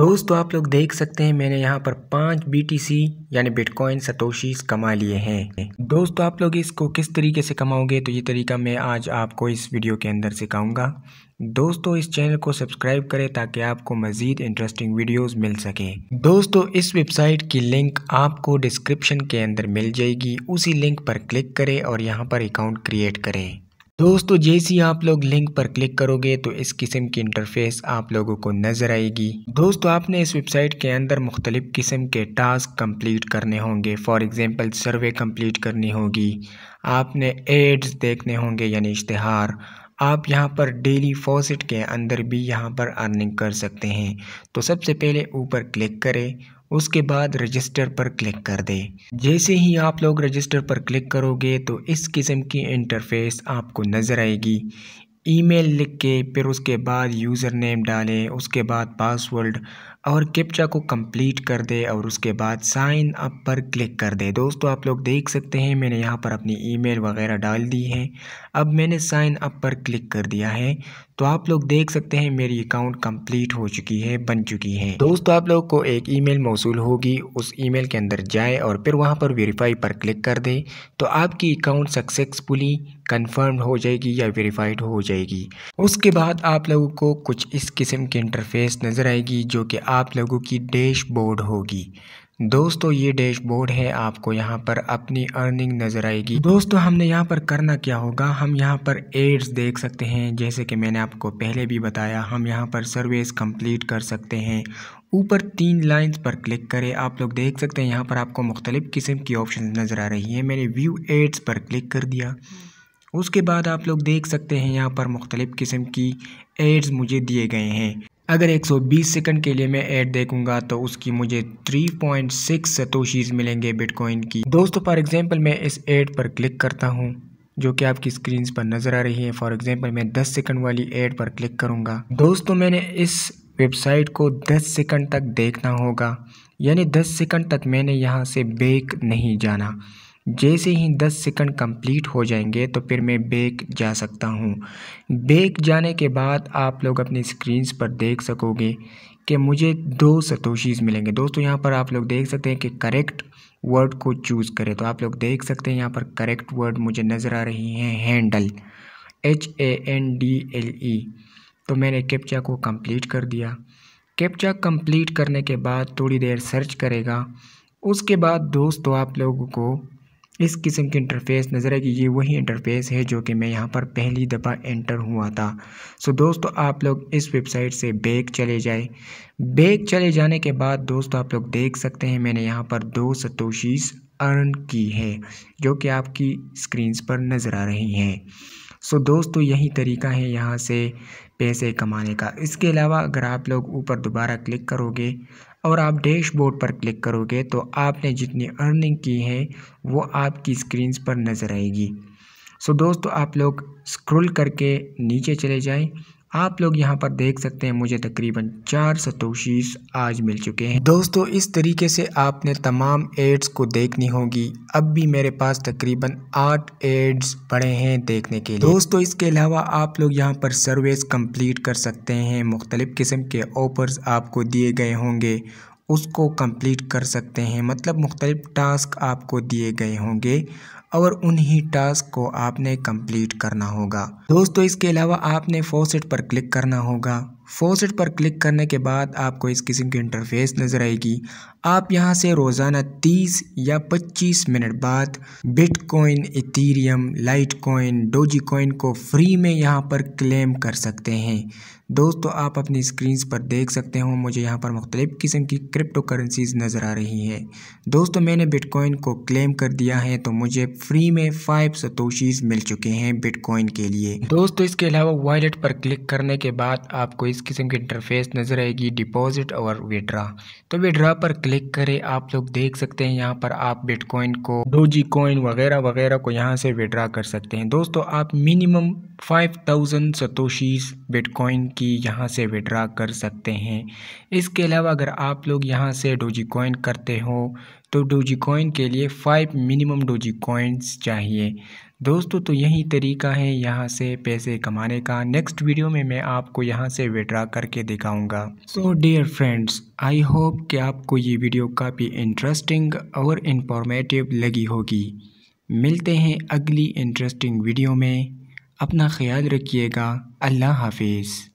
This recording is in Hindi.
दोस्तों आप लोग देख सकते हैं मैंने यहाँ पर पाँच BTC यानी बिटकॉइन सतोशीज़ कमा लिए हैं दोस्तों आप लोग इसको किस तरीके से कमाओगे तो ये तरीका मैं आज आपको इस वीडियो के अंदर सिखाऊंगा दोस्तों इस चैनल को सब्सक्राइब करें ताकि आपको मज़ीद इंटरेस्टिंग वीडियोस मिल सके दोस्तों इस वेबसाइट की लिंक आपको डिस्क्रिप्शन के अंदर मिल जाएगी उसी लिंक पर क्लिक करें और यहाँ पर अकाउंट क्रिएट करें दोस्तों जैसे ही आप लोग लिंक पर क्लिक करोगे तो इस किस्म की इंटरफेस आप लोगों को नज़र आएगी दोस्तों आपने इस वेबसाइट के अंदर मुख्तलिफ़ किस्म के टास्क कंप्लीट करने होंगे फॉर एग्ज़ाम्पल सर्वे कंप्लीट करनी होगी आपने एड्स देखने होंगे यानी इश्तहार आप यहाँ पर डेली फॉसिट के अंदर भी यहाँ पर अर्निंग कर सकते हैं तो सबसे पहले ऊपर क्लिक करें उसके बाद रजिस्टर पर क्लिक कर दें जैसे ही आप लोग रजिस्टर पर क्लिक करोगे तो इस किस्म की इंटरफेस आपको नज़र आएगी ईमेल लिख के फिर उसके बाद यूज़र नेम डालें उसके बाद पासवर्ड और कैप्चा को कंप्लीट कर दे और उसके बाद साइन अप पर क्लिक कर दे दोस्तों आप लोग देख सकते हैं मैंने यहाँ पर अपनी ईमेल वगैरह डाल दी है अब मैंने साइन अप पर क्लिक कर दिया है तो आप लोग देख सकते हैं मेरी अकाउंट कंप्लीट हो चुकी है बन चुकी है दोस्तों आप लोग को एक ईमेल मौसू होगी उस ईमेल के अंदर जाए और फिर वहाँ पर वेरीफाई पर क्लिक कर दें तो आपकी अकाउंट सक्सेसफुली कन्फर्म हो जाएगी या वेरीफाइड हो जाएगी उसके बाद आप लोगों को कुछ इस किस्म की इंटरफेस नज़र आएगी जो कि आप लोगों की डैशबोर्ड होगी दोस्तों ये डैशबोर्ड है आपको यहाँ पर अपनी अर्निंग नज़र आएगी दोस्तों हमने यहाँ पर करना क्या होगा हम यहाँ पर एड्स देख सकते हैं जैसे कि मैंने आपको पहले भी बताया हम यहाँ पर सर्विस कंप्लीट कर सकते हैं ऊपर तीन लाइंस पर क्लिक करें आप लोग देख सकते हैं यहाँ पर आपको मुख्तलिफ़ किस्म की ऑप्शन नज़र आ रही हैं मैंने व्यू एड्स पर क्लिक कर दिया उसके बाद आप लोग देख सकते हैं यहाँ पर मुख्तलिफ़ किस्म की एड्स मुझे दिए गए हैं अगर 120 सेकंड के लिए मैं ऐड देखूंगा तो उसकी मुझे 3.6 सतोशीज मिलेंगे बिटकॉइन की दोस्तों फॉर एग्जांपल मैं इस ऐड पर क्लिक करता हूं जो कि आपकी स्क्रीन पर नज़र आ रही है फॉर एग्जांपल मैं 10 सेकंड वाली ऐड पर क्लिक करूंगा दोस्तों मैंने इस वेबसाइट को 10 सेकंड तक देखना होगा यानी 10 सेकंड तक मैंने यहाँ से बेक नहीं जाना जैसे ही दस सेकंड कंप्लीट हो जाएंगे तो फिर मैं बेक जा सकता हूँ बेक जाने के बाद आप लोग अपनी स्क्रीन्स पर देख सकोगे कि मुझे दो सतोशीज़ मिलेंगे दोस्तों यहाँ पर आप लोग देख सकते हैं कि करेक्ट वर्ड को चूज़ करें तो आप लोग देख सकते हैं यहाँ पर करेक्ट वर्ड मुझे नज़र आ रही हैं handle H A N D L E तो मैंने कैप्चा को कंप्लीट कर दिया कैप्चा कंप्लीट करने के बाद थोड़ी देर सर्च करेगा उसके बाद दोस्तों आप लोगों को इस किस्म की इंटरफेस नज़र आएगी ये वही इंटरफेस है जो कि मैं यहाँ पर पहली दफ़ा एंटर हुआ था सो दोस्तों आप लोग इस वेबसाइट से बैग चले जाए बैग चले जाने के बाद दोस्तों आप लोग देख सकते हैं मैंने यहाँ पर दो सतोशीस अर्न की है जो कि आपकी स्क्रीन्स पर नज़र आ रही हैं सो दोस्तों यही तरीका है यहाँ से पैसे कमाने का इसके अलावा अगर आप लोग ऊपर दोबारा क्लिक करोगे और आप डैशबोर्ड पर क्लिक करोगे तो आपने जितनी अर्निंग की है वो आपकी स्क्रीन्स पर नज़र आएगी सो दोस्तों आप लोग स्क्रॉल करके नीचे चले जाएं आप लोग यहाँ पर देख सकते हैं मुझे तकरीबन चार सतोशीस आज मिल चुके हैं दोस्तों इस तरीके से आपने तमाम एड्स को देखनी होगी अब भी मेरे पास तकरीबन आठ एड्स पड़े हैं देखने के लिए दोस्तों इसके अलावा आप लोग यहाँ पर सर्वेस कंप्लीट कर सकते हैं मुख्तलिफ़ किस्म के ऑफर्स आपको दिए गए होंगे उसको कंप्लीट कर सकते हैं मतलब मुख्तलिफ़ टास्क आपको दिए गए होंगे और उन्हीं टास्क को आपने कंप्लीट करना होगा दोस्तों इसके अलावा आपने फोसेट पर क्लिक करना होगा फोसेट पर क्लिक करने के बाद आपको इस किस्म की इंटरफेस नज़र आएगी आप यहां से रोज़ाना 30 या 25 मिनट बाद Bitcoin Ethereum Litecoin Dogecoin को फ्री में यहां पर क्लेम कर सकते हैं दोस्तों आप अपनी स्क्रीन पर देख सकते हो मुझे यहाँ पर मुख्तलिफ़ किस्म की क्रिप्टो करेंसीज़ नज़र आ रही है दोस्तों मैंने बिटकॉइन को क्लेम कर दिया है तो मुझे फ्री में फाइव सतोशीज़ मिल चुके हैं बिटकॉइन के लिए दोस्तों इसके अलावा वॉलेट पर क्लिक करने के बाद आपको इस किस्म की इंटरफेस नज़र आएगी डिपॉजिट और विड्रा तो विड्रा पर क्लिक करें आप लोग देख सकते हैं यहाँ पर आप बिटकॉइन को डोजी कॉइन वगैरह वगैरह को यहाँ से विड्रा कर सकते हैं दोस्तों आप minimum five thousand satoshis Bitcoin कि यहाँ से विड्रा कर सकते हैं इसके अलावा अगर आप लोग यहाँ से डोजी कॉइन करते हो तो डोजी कॉइन के लिए फ़ाइव मिनिमम डोजी कॉइन्स चाहिए दोस्तों तो यही तरीका है यहाँ से पैसे कमाने का नेक्स्ट वीडियो में मैं आपको यहाँ से विड्रा करके दिखाऊंगा so dear friends I hope कि आपको ये वीडियो काफ़ी इंटरेस्टिंग और इंफॉर्मेटिव लगी होगी मिलते हैं अगली इंटरेस्टिंग वीडियो में अपना ख्याल रखिएगा अल्लाह हाफिज़